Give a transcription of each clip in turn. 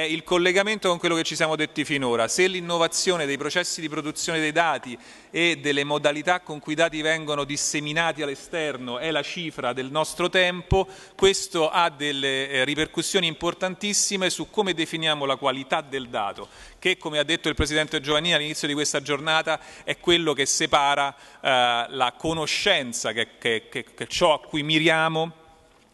è il collegamento con quello che ci siamo detti finora. Se l'innovazione dei processi di produzione dei dati e delle modalità con cui i dati vengono disseminati all'esterno è la cifra del nostro tempo, questo ha delle eh, ripercussioni importantissime su come definiamo la qualità del dato, che come ha detto il Presidente Giovannini all'inizio di questa giornata è quello che separa eh, la conoscenza, che, che, che, che ciò a cui miriamo,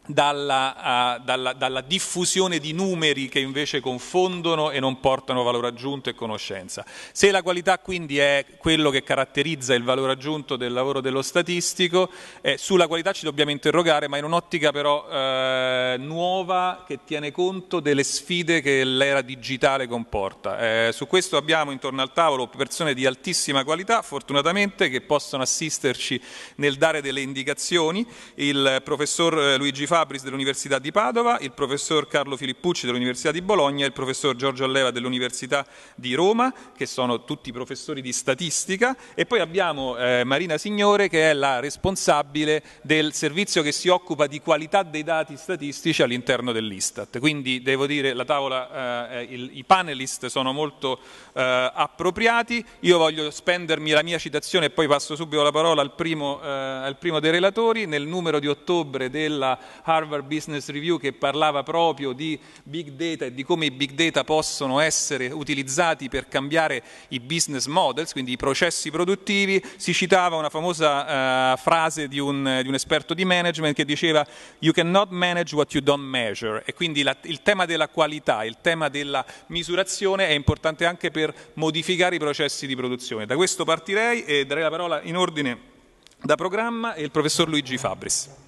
dalla, uh, dalla, dalla, diffusione di numeri che invece confondono e non portano valore aggiunto e conoscenza. Se la qualità quindi è quello che caratterizza il valore aggiunto del lavoro dello statistico, eh, sulla qualità ci dobbiamo interrogare, ma in un'ottica però eh, nuova che tiene conto delle sfide che l'era digitale comporta. Eh, su questo abbiamo intorno al tavolo persone di altissima qualità, fortunatamente, che possono assisterci nel dare delle indicazioni. Il professor eh, Luigi Fabio Fabris dell'Università di Padova, il professor Carlo Filippucci dell'Università di Bologna e il professor Giorgio Alleva dell'Università di Roma, che sono tutti professori di statistica, e poi abbiamo eh, Marina Signore che è la responsabile del servizio che si occupa di qualità dei dati statistici all'interno dell'Istat. Quindi devo dire la tavola, eh, eh il, i panelist sono molto eh, appropriati, io voglio spendermi la mia citazione e poi passo subito la parola al primo, eh, al primo dei relatori, nel numero di ottobre della Harvard Business Review che parlava proprio di big data e di come i big data possono essere utilizzati per cambiare i business models, quindi i processi produttivi, si citava una famosa uh, frase di un, di un, esperto di management che diceva you cannot manage what you don't measure e quindi la, il tema della qualità, il tema della misurazione è importante anche per modificare i processi di produzione. Da questo partirei e darei la parola in ordine da programma e il professor Luigi Fabris.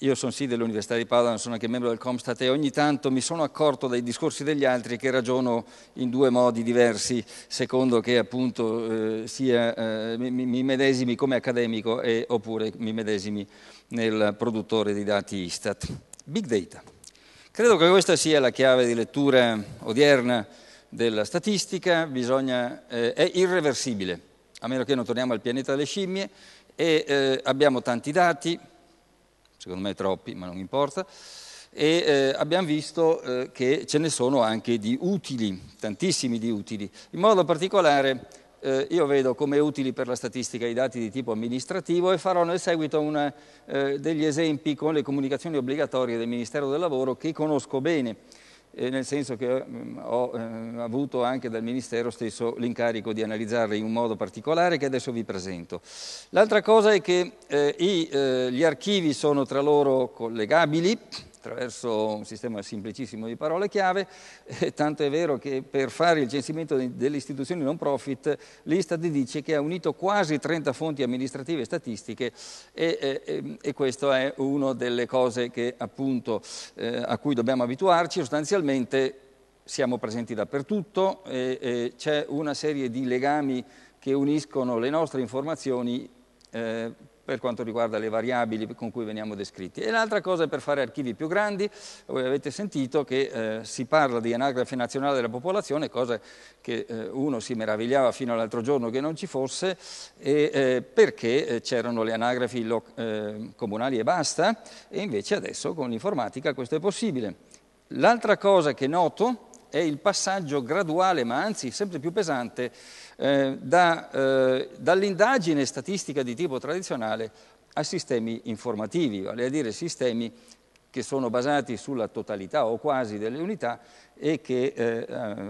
io sono sì dell'Università di Padova, sono anche membro del Comstat e ogni tanto mi sono accorto dai discorsi degli altri che ragiono in due modi diversi, secondo che appunto eh, sia, eh, mi, mi, medesimi come accademico e, oppure mi medesimi nel produttore di dati Istat. Big data. Credo che questa sia la chiave di lettura odierna della statistica, Bisogna, eh, è irreversibile, a meno che non torniamo al pianeta delle scimmie e eh, abbiamo tanti dati secondo me troppi, ma non importa, e eh, abbiamo visto eh, che ce ne sono anche di utili, tantissimi di utili. In modo particolare eh, io vedo come utili per la statistica i dati di tipo amministrativo e farò nel seguito una, eh, degli esempi con le comunicazioni obbligatorie del Ministero del Lavoro che conosco bene eh, nel senso che mh, mm, ho eh, avuto anche dal Ministero stesso l'incarico di analizzarle in un modo particolare che adesso vi presento. L'altra cosa è che eh, i, eh, gli archivi sono tra loro collegabili, attraverso un sistema semplicissimo di parole chiave, eh, tanto è vero che per fare il censimento delle istituzioni non profit l'Istat dice che ha unito quasi 30 fonti amministrative e statistiche e, eh, e questa è una delle cose che, appunto, eh, a cui dobbiamo abituarci, sostanzialmente siamo presenti dappertutto, e, c'è una serie di legami che uniscono le nostre informazioni eh, per quanto riguarda le variabili con cui veniamo descritti. E l'altra cosa è per fare archivi più grandi, voi avete sentito che eh, si parla di anagrafe nazionale della popolazione, cosa che eh, uno si meravigliava fino all'altro giorno che non ci fosse, e, eh, perché eh, c'erano le anagrafi eh, comunali e basta, e invece adesso con l'informatica questo è possibile. L'altra cosa che noto è il passaggio graduale, ma anzi sempre più pesante, eh, da, eh, dall'indagine statistica di tipo tradizionale a sistemi informativi, vale a dire sistemi che sono basati sulla totalità o quasi delle unità e che eh,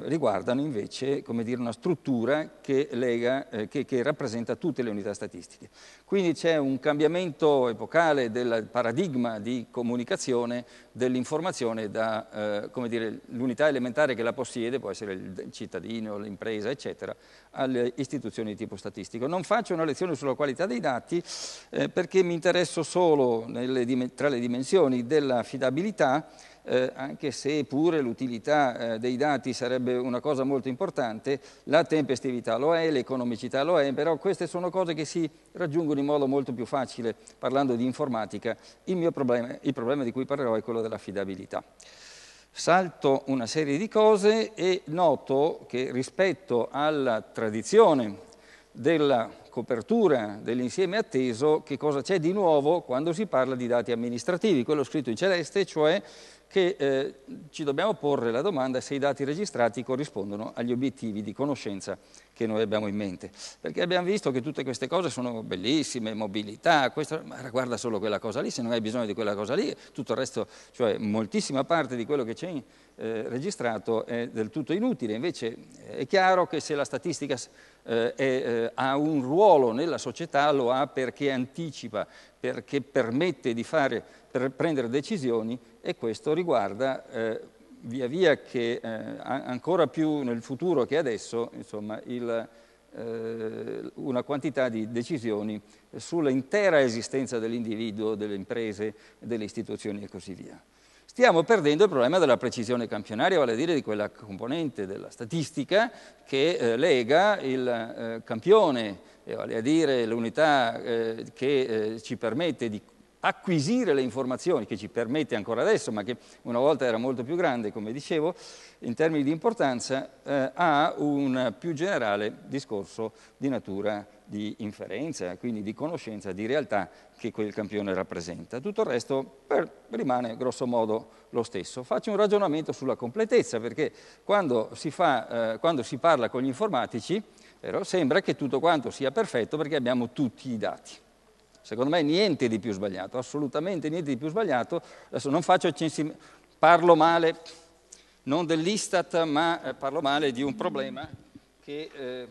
riguardano invece dire, una struttura che, lega, eh, che, che, rappresenta tutte le unità statistiche. Quindi c'è un cambiamento epocale del paradigma di comunicazione dell'informazione da eh, l'unità elementare che la possiede, può essere il cittadino, l'impresa, eccetera, alle istituzioni di tipo statistico. Non faccio una lezione sulla qualità dei dati eh, perché mi interesso solo nelle, tra le dimensioni dell'affidabilità eh, anche se pure l'utilità eh, dei dati sarebbe una cosa molto importante, la tempestività lo è, l'economicità lo è, però queste sono cose che si raggiungono in modo molto più facile parlando di informatica. Il, mio problema, il problema di cui parlerò è quello dell'affidabilità. Salto una serie di cose e noto che rispetto alla tradizione della copertura dell'insieme atteso che cosa c'è di nuovo quando si parla di dati amministrativi, quello scritto in celeste, cioè che eh, ci dobbiamo porre la domanda se i dati registrati corrispondono agli obiettivi di conoscenza che noi abbiamo in mente. Perché abbiamo visto che tutte queste cose sono bellissime, mobilità, questo, ma guarda solo quella cosa lì, se non hai bisogno di quella cosa lì, tutto il resto, cioè moltissima parte di quello che c'è eh, registrato è del tutto inutile. Invece eh, è chiaro che se la statistica eh, è, eh, ha un ruolo nella società lo ha perché anticipa, perché permette di fare, per prendere decisioni e questo riguarda eh, via via che eh, ancora più nel futuro che adesso insomma, il, eh, una quantità di decisioni sull'intera esistenza dell'individuo, delle imprese, delle istituzioni e così via. Stiamo perdendo il problema della precisione campionaria, vale a dire di quella componente della statistica che eh, lega il eh, campione, vale a dire l'unità eh, che eh, ci permette di acquisire le informazioni che ci permette ancora adesso, ma che una volta era molto più grande, come dicevo, in termini di importanza, eh, a un più generale discorso di natura di inferenza, quindi di conoscenza di realtà che quel campione rappresenta. Tutto il resto per, rimane grosso modo lo stesso. Faccio un ragionamento sulla completezza, perché quando si, fa, eh, quando si parla con gli informatici, però, sembra che tutto quanto sia perfetto perché abbiamo tutti i dati. Secondo me niente di più sbagliato, assolutamente niente di più sbagliato. Adesso non faccio censimento, parlo male, non dell'Istat, ma eh, parlo male di un problema che eh,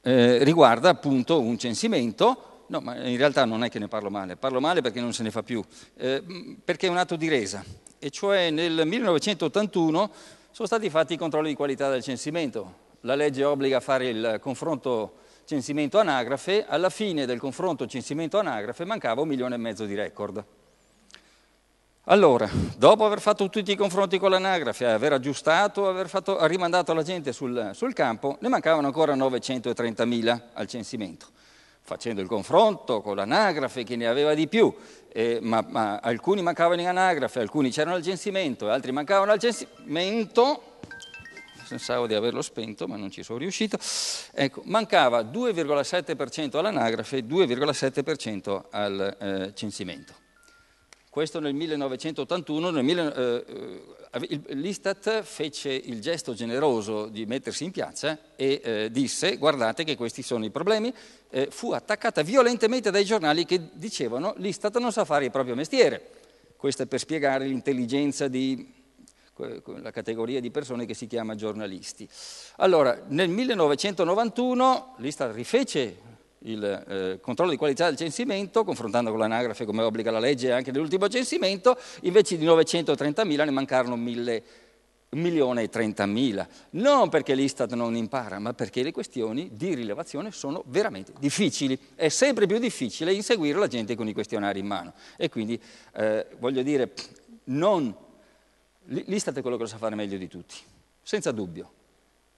eh, riguarda appunto un censimento. No, ma in realtà non è che ne parlo male, parlo male perché non se ne fa più, eh, perché è un atto di resa. E cioè nel 1981 sono stati fatti i controlli di qualità del censimento. La legge obbliga a fare il confronto censimento anagrafe, alla fine del confronto censimento anagrafe mancava un milione e mezzo di record. Allora, dopo aver fatto tutti i confronti con l'anagrafe, aver aggiustato, aver fatto, rimandato la gente sul, sul campo, ne mancavano ancora 930.000 al censimento facendo il confronto con l'anagrafe che ne aveva di più, eh, ma, ma, alcuni mancavano in anagrafe, alcuni c'erano al censimento altri mancavano al censimento, pensavo di averlo spento, ma non ci sono riuscito. Ecco, mancava 2,7% all'anagrafe e 2,7% al eh, censimento. Questo nel 1981, nel, eh, eh l'Istat fece il gesto generoso di mettersi in piazza e eh, disse guardate che questi sono i problemi, eh, fu attaccata violentemente dai giornali che dicevano l'Istat non sa fare il proprio mestiere. Questo è per spiegare l'intelligenza di la categoria di persone che si chiama giornalisti. Allora, nel 1991 l'Istat rifece il eh, controllo di qualità del censimento, confrontando con l'anagrafe come obbliga la legge anche nell'ultimo censimento, invece di 930.000 ne mancarono 1.000 non perché l'Istat non impara, ma perché le questioni di rilevazione sono veramente difficili. È sempre più difficile inseguire la gente con i questionari in mano. E quindi, eh, voglio dire, non l'Istat è quello che lo sa fare meglio di tutti, senza dubbio.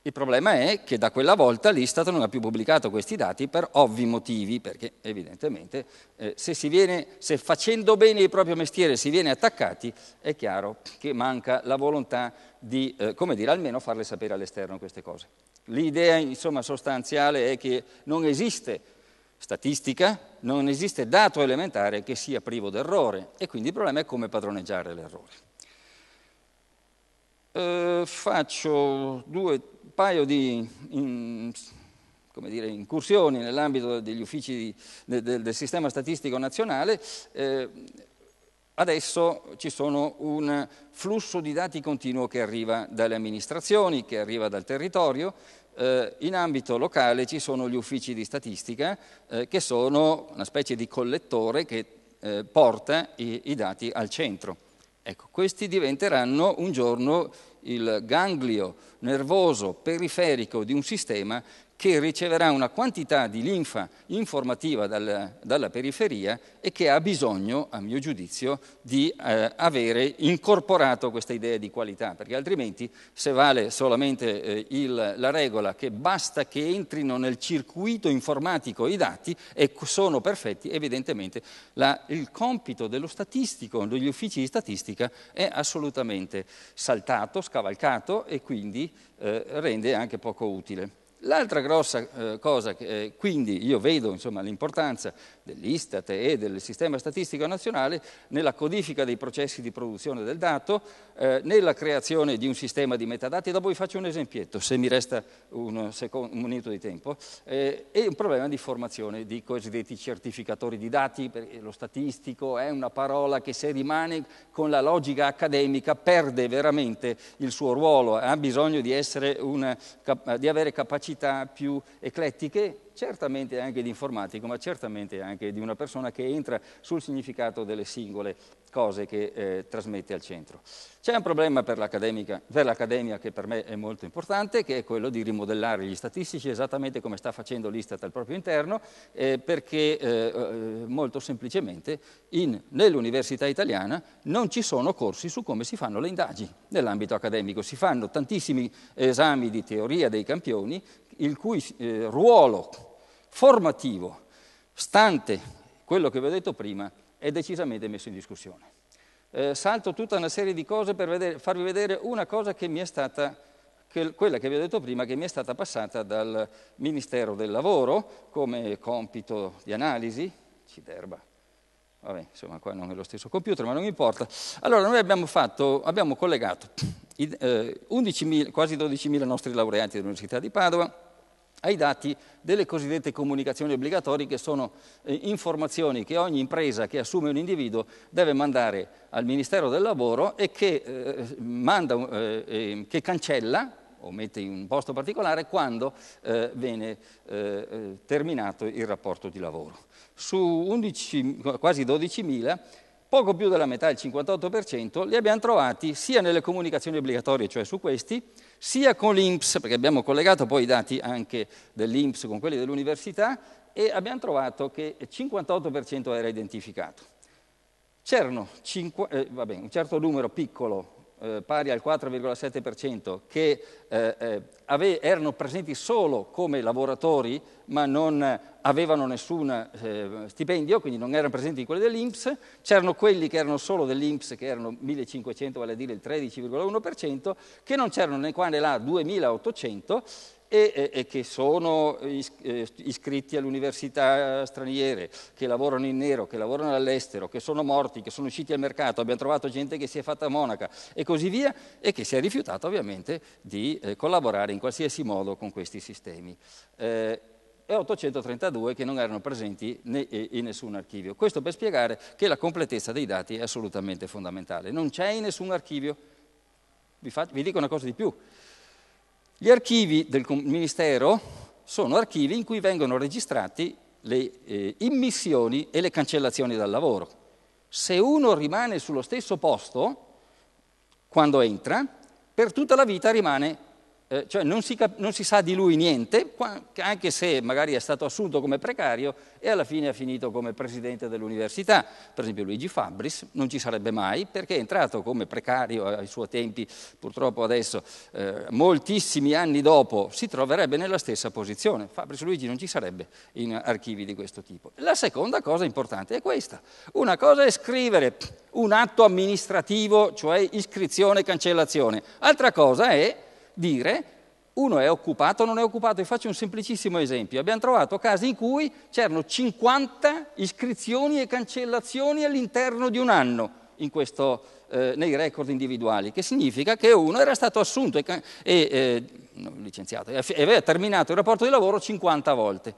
Il problema è che da quella volta l'Istat non ha più pubblicato questi dati per ovvi motivi, perché evidentemente eh, se, viene, se facendo bene il proprio mestiere si viene attaccati, è chiaro che manca la volontà di, eh, come dire, almeno farle sapere all'esterno queste cose. L'idea insomma, sostanziale è che non esiste statistica, non esiste dato elementare che sia privo d'errore e quindi il problema è come padroneggiare l'errore eh, faccio due paio di in, dire, incursioni nell'ambito degli uffici de, de, del sistema statistico nazionale. Eh, adesso ci sono un flusso di dati continuo che arriva dalle amministrazioni, che arriva dal territorio, eh, in ambito locale ci sono gli uffici di statistica eh, che sono una specie di collettore che eh, porta i, i dati al centro. Ecco, questi diventeranno un giorno il ganglio nervoso periferico di un sistema che riceverà una quantità di linfa informativa dal, dalla periferia e che ha bisogno, a mio giudizio, di eh, avere incorporato questa idea di qualità, perché altrimenti se vale solamente eh, il, la regola che basta che entrino nel circuito informatico i dati e sono perfetti, evidentemente la, il compito dello statistico, degli uffici di statistica, è assolutamente saltato, scavalcato e quindi eh, rende anche poco utile. L'altra grossa eh, cosa, che, eh, quindi io vedo insomma, l'importanza dell'Istat e del sistema statistico nazionale nella codifica dei processi di produzione del dato, eh, nella creazione di un sistema di metadati, dopo vi faccio un esempietto se mi resta un, secondo, un minuto di tempo, eh, e un problema di formazione di cosiddetti certificatori di dati, perché lo statistico è una parola che se rimane con la logica accademica perde veramente il suo ruolo, ha bisogno di, una, di avere capacità capacità più eclettiche, certamente anche di informatico, ma certamente anche di una persona che entra sul significato delle singole cose che eh, trasmette al centro. C'è un problema per, per l'accademia che per me è molto importante, che è quello di rimodellare gli statistici esattamente come sta facendo l'Istat al proprio interno, eh, perché eh, eh molto semplicemente nell'università italiana non ci sono corsi su come si fanno le indagini nell'ambito accademico. Si fanno tantissimi esami di teoria dei campioni il cui eh, ruolo formativo, stante quello che vi ho detto prima, è decisamente messo in discussione. Eh, salto tutta una serie di cose per vedere, farvi vedere una cosa che mi è stata, che, quella che vi ho detto prima, che mi è stata passata dal Ministero del Lavoro come compito di analisi, Ciderba. Vabbè, insomma, qua non è lo stesso computer, ma non importa. Allora, noi abbiamo, fatto, abbiamo collegato 11.000, eh, quasi 12.000 nostri laureati dell'Università di Padova, ai dati delle cosiddette comunicazioni obbligatorie, che sono eh, informazioni che ogni impresa che assume un individuo deve mandare al Ministero del Lavoro e che, eh, manda, eh, ehm, che cancella o mette in un posto particolare quando eh, viene eh, eh terminato il rapporto di lavoro. Su 11, quasi 12.000, poco più della metà, il 58%, li abbiamo trovati sia nelle comunicazioni obbligatorie, cioè su questi, sia con l'INPS, perché abbiamo collegato poi i dati anche dell'INPS con quelli dell'università, e abbiamo trovato che il 58% era identificato. C'erano eh, un certo numero piccolo eh, pari al 4,7%, che eh, eh, ave- erano presenti solo come lavoratori ma non avevano nessun eh, stipendio, quindi non erano presenti in quelli dell'Inps, c'erano quelli che erano solo dell'Inps, che erano 1500, vale a dire il 13,1%, che non c'erano né qua né là 2800 e, e che sono eh, iscritti all'università straniere, che lavorano in nero, che lavorano all'estero, che sono morti, che sono usciti al mercato, abbiamo trovato gente che si è fatta monaca e così via e che si è rifiutato ovviamente di eh, collaborare in qualsiasi modo con questi sistemi. Eh, e 832 che non erano presenti in nessun archivio. Questo per spiegare che la completezza dei dati è assolutamente fondamentale. Non c'è in nessun archivio. Vi, faccio, vi dico una cosa di più. Gli archivi del Ministero sono archivi in cui vengono registrati le eh, immissioni e le cancellazioni dal lavoro. Se uno rimane sullo stesso posto, quando entra, per tutta la vita rimane eh, cioè non si, cap- non si, sa di lui niente, anche se magari è stato assunto come precario e alla fine ha finito come presidente dell'università. Per esempio Luigi Fabris non ci sarebbe mai perché è entrato come precario ai suoi tempi, purtroppo adesso, eh, moltissimi anni dopo, si troverebbe nella stessa posizione. Fabris Luigi non ci sarebbe in archivi di questo tipo. La seconda cosa importante è questa. Una cosa è scrivere un atto amministrativo, cioè iscrizione e cancellazione. Altra cosa è dire uno è occupato o non è occupato. Vi faccio un semplicissimo esempio. Abbiamo trovato casi in cui c'erano 50 iscrizioni e cancellazioni all'interno di un anno questo, eh, nei record individuali, che significa che uno era stato assunto e, e eh, licenziato e aveva terminato il rapporto di lavoro 50 volte.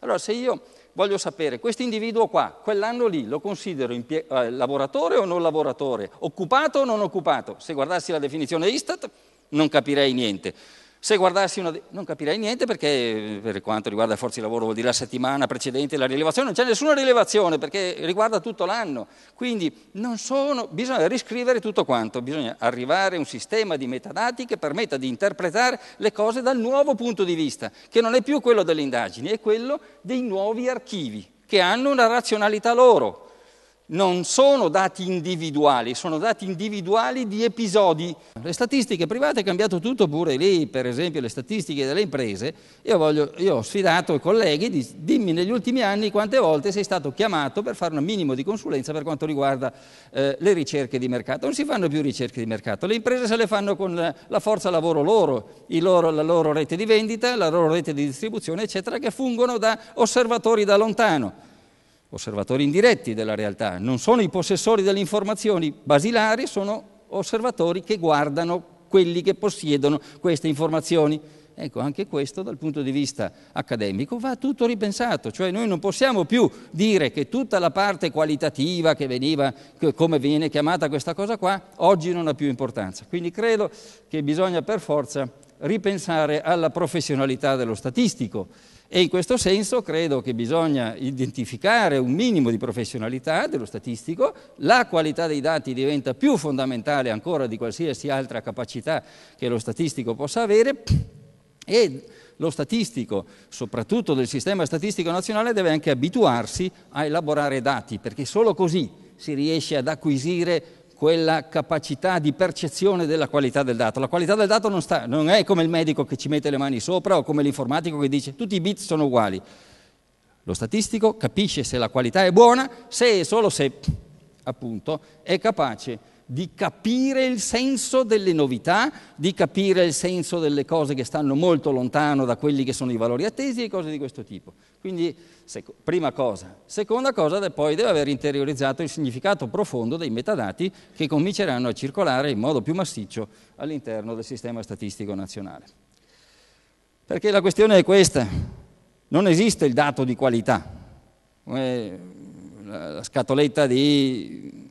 Allora se io voglio sapere, questo individuo qua, quell'anno lì, lo considero impie- eh, lavoratore o non lavoratore, occupato o non occupato? Se guardassi la definizione Istat non capirei niente. Se guardassi una... non capirei niente perché per quanto riguarda forze di lavoro vuol dire la settimana precedente la rilevazione, non c'è nessuna rilevazione perché riguarda tutto l'anno. Quindi sono... bisogna riscrivere tutto quanto, bisogna arrivare a un sistema di metadati che permetta di interpretare le cose dal nuovo punto di vista, che non è più quello delle indagini, è quello dei nuovi archivi, che hanno una razionalità loro, non sono dati individuali, sono dati individuali di episodi. Le statistiche private è cambiato tutto, pure lì, per esempio, le statistiche delle imprese. Io, voglio, io ho sfidato i colleghi, di, dimmi negli ultimi anni quante volte sei stato chiamato per fare un minimo di consulenza per quanto riguarda eh, le ricerche di mercato. Non si fanno più ricerche di mercato, le imprese se le fanno con la forza lavoro loro, loro la loro rete di vendita, la loro rete di distribuzione, eccetera, che fungono da osservatori da lontano osservatori indiretti della realtà, non sono i possessori delle informazioni basilari, sono osservatori che guardano quelli che possiedono queste informazioni. Ecco, anche questo dal punto di vista accademico va tutto ripensato, cioè noi non possiamo più dire che tutta la parte qualitativa che veniva, che come viene chiamata questa cosa qua, oggi non ha più importanza. Quindi credo che bisogna per forza ripensare alla professionalità dello statistico e in questo senso credo che bisogna identificare un minimo di professionalità dello statistico, la qualità dei dati diventa più fondamentale ancora di qualsiasi altra capacità che lo statistico possa avere e lo statistico, soprattutto del sistema statistico nazionale, deve anche abituarsi a elaborare dati, perché solo così si riesce ad acquisire quella capacità di percezione della qualità del dato. La qualità del dato non, sta, non è come il medico che ci mette le mani sopra o come l'informatico che dice tutti i bit sono uguali. Lo statistico capisce se la qualità è buona, se e solo se appunto è capace di capire il senso delle novità, di capire il senso delle cose che stanno molto lontano da quelli che sono i valori attesi e cose di questo tipo. Quindi, sec- prima cosa. Seconda cosa, poi deve aver interiorizzato il significato profondo dei metadati che cominceranno a circolare in modo più massiccio all'interno del sistema statistico nazionale. Perché la questione è questa, non esiste il dato di qualità, eh, la scatoletta di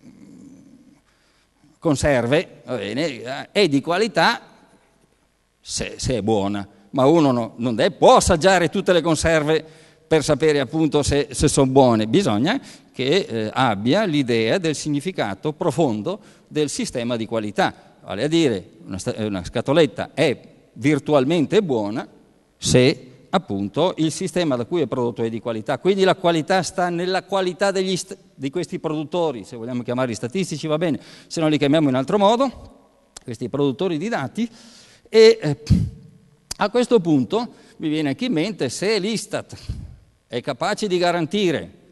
conserve, bene, è eh, di qualità se, se, è buona, ma uno no, non deve, può assaggiare tutte le conserve per sapere appunto se, se sono buone, bisogna che eh, abbia l'idea del significato profondo del sistema di qualità, vale a dire una, una scatoletta è virtualmente buona se appunto il sistema da cui è prodotto è di qualità. Quindi la qualità sta nella qualità st- di questi produttori, se vogliamo chiamarli statistici va bene, se non li chiamiamo in altro modo, questi produttori di dati. E eh, a questo punto mi viene anche in mente se l'Istat è capace di garantire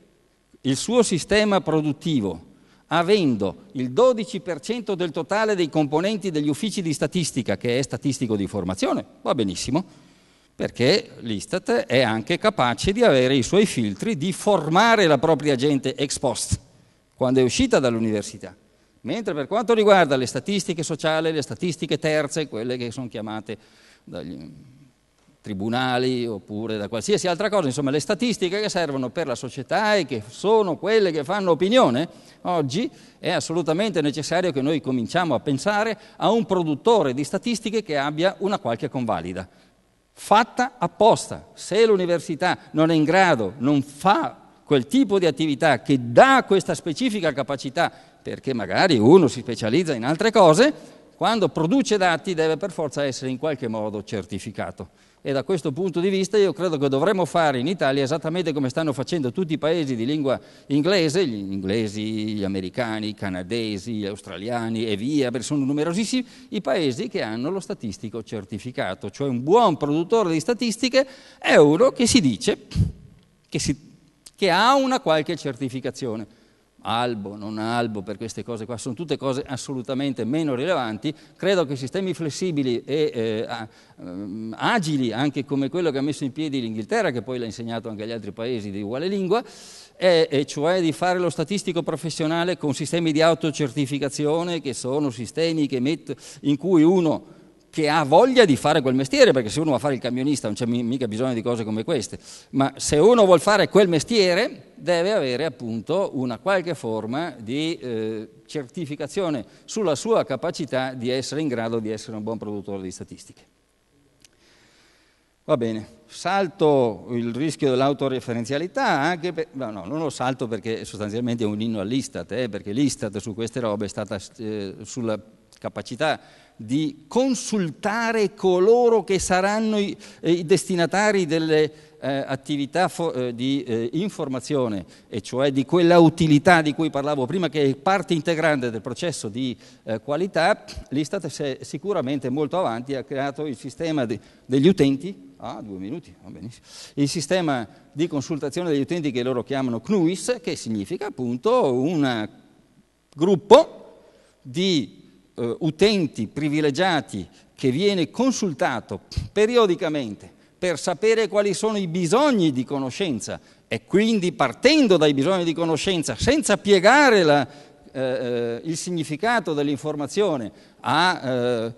il suo sistema produttivo avendo il 12% del totale dei componenti degli uffici di statistica, che è statistico di formazione, va benissimo, perché l'Istat è anche capace di avere i suoi filtri, di formare la propria gente ex post, quando è uscita dall'università. Mentre per quanto riguarda le statistiche sociali, le statistiche terze, quelle che sono chiamate dagli tribunali oppure da qualsiasi altra cosa, insomma le statistiche che servono per la società e che sono quelle che fanno opinione, oggi è assolutamente necessario che noi cominciamo a pensare a un produttore di statistiche che abbia una qualche convalida fatta apposta. Se l'università non è in grado, non fa quel tipo di attività che dà questa specifica capacità, perché magari uno si specializza in altre cose, quando produce dati deve per forza essere in qualche modo certificato e da questo punto di vista io credo che dovremmo fare in Italia esattamente come stanno facendo tutti i paesi di lingua inglese, gli inglesi, gli americani, i canadesi, gli australiani e via, perché sono numerosissimi i paesi che hanno lo statistico certificato, cioè un buon produttore di statistiche è uno che si dice che, si, che ha una qualche certificazione albo, non albo, per queste cose qua, sono tutte cose assolutamente meno rilevanti, credo che sistemi flessibili e eh, ehm, agili, anche come quello che ha messo in piedi l'Inghilterra, che poi l'ha insegnato anche agli altri paesi di uguale lingua, e cioè di fare lo statistico professionale con sistemi di autocertificazione, che sono sistemi che metto, in cui uno che ha voglia di fare quel mestiere, perché se uno va a fare il camionista non c'è mica bisogno di cose come queste, ma se uno vuole fare quel mestiere deve avere appunto una qualche forma di eh, certificazione sulla sua capacità di essere in grado di essere un buon produttore di statistiche. Va bene, salto il rischio dell'autoreferenzialità, anche per, no, no, non lo salto perché sostanzialmente è un inno all'Istat, eh, perché l'Istat su queste robe è stata eh, sulla capacità di consultare coloro che saranno i, eh, i destinatari delle eh, attività fo- eh, di eh, informazione, e cioè di quella utilità di cui parlavo prima, che è parte integrante del processo di eh, qualità, l'Istat è sicuramente molto avanti, ha creato il sistema de- degli utenti, Ah, due minuti, va benissimo. Il sistema di consultazione degli utenti che loro chiamano CNUIS, che significa appunto un gruppo di eh, utenti privilegiati che viene consultato periodicamente per sapere quali sono i bisogni di conoscenza e quindi partendo dai bisogni di conoscenza, senza piegare la, eh, eh il significato dell'informazione al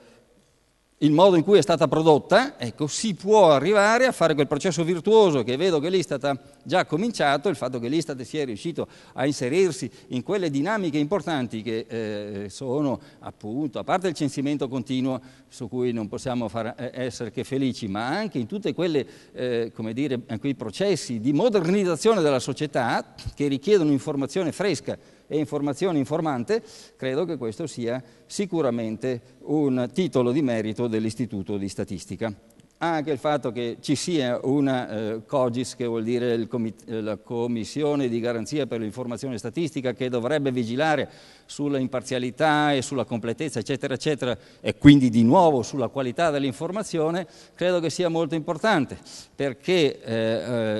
eh, modo in cui è stata prodotta, ecco, si può arrivare a fare quel processo virtuoso che vedo che l'Istat ha già cominciato, il fatto che l'Istat sia riuscito a inserirsi in quelle dinamiche importanti che eh, sono appunto, a parte il censimento continuo su cui non possiamo far, eh, essere che felici, ma anche in tutti eh, quei processi di modernizzazione della società che richiedono informazione fresca e informazione informante, credo che questo sia sicuramente un titolo di merito dell'Istituto di Statistica anche il fatto che ci sia una eh, COGIS, che vuol dire eh, la Commissione di Garanzia per l'Informazione Statistica, che dovrebbe vigilare sulla imparzialità e sulla completezza, eccetera, eccetera, e quindi di nuovo sulla qualità dell'informazione, credo che sia molto importante, perché eh,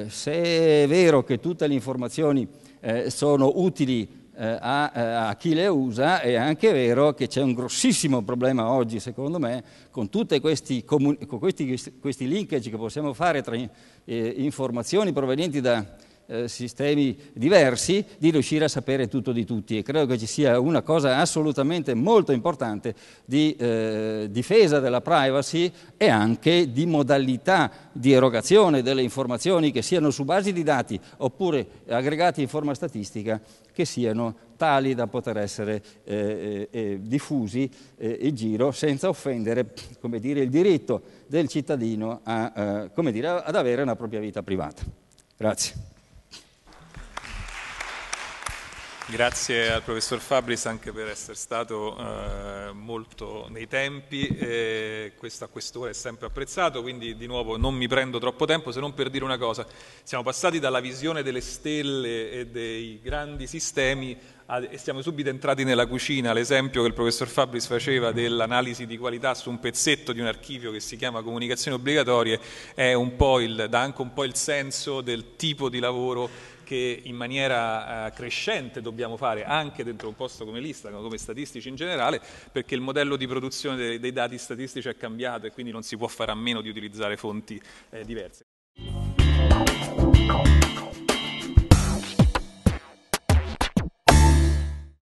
eh se è vero che tutte le informazioni eh, sono utili eh, a, eh, a, chi le usa, è anche vero che c'è un grossissimo problema oggi, secondo me, con tutti questi, comun- con questi, questi linkage che possiamo fare tra eh, informazioni provenienti da, eh, sistemi diversi, di riuscire a sapere tutto di tutti e credo che ci sia una cosa assolutamente molto importante di eh, difesa della privacy e anche di modalità di erogazione delle informazioni che siano su basi di dati oppure aggregati in forma statistica che siano tali da poter essere eh, eh, diffusi eh, in giro senza offendere come dire, il diritto del cittadino a, eh, dire, ad avere una propria vita privata. Grazie. Grazie al professor Fabris anche per essere stato eh, molto nei tempi, eh, questo a quest'ora è sempre apprezzato, quindi di nuovo non mi prendo troppo tempo se non per dire una cosa, siamo passati dalla visione delle stelle e dei grandi sistemi a, e siamo subito entrati nella cucina, l'esempio che il professor Fabris faceva dell'analisi di qualità su un pezzetto di un archivio che si chiama comunicazioni obbligatorie è un po il, dà anche un po' il senso del tipo di lavoro che che in maniera eh, crescente dobbiamo fare anche dentro un posto come l'Istagram, come statistici in generale, perché il modello di produzione dei, dei, dati statistici è cambiato e quindi non si può fare a meno di utilizzare fonti eh, diverse.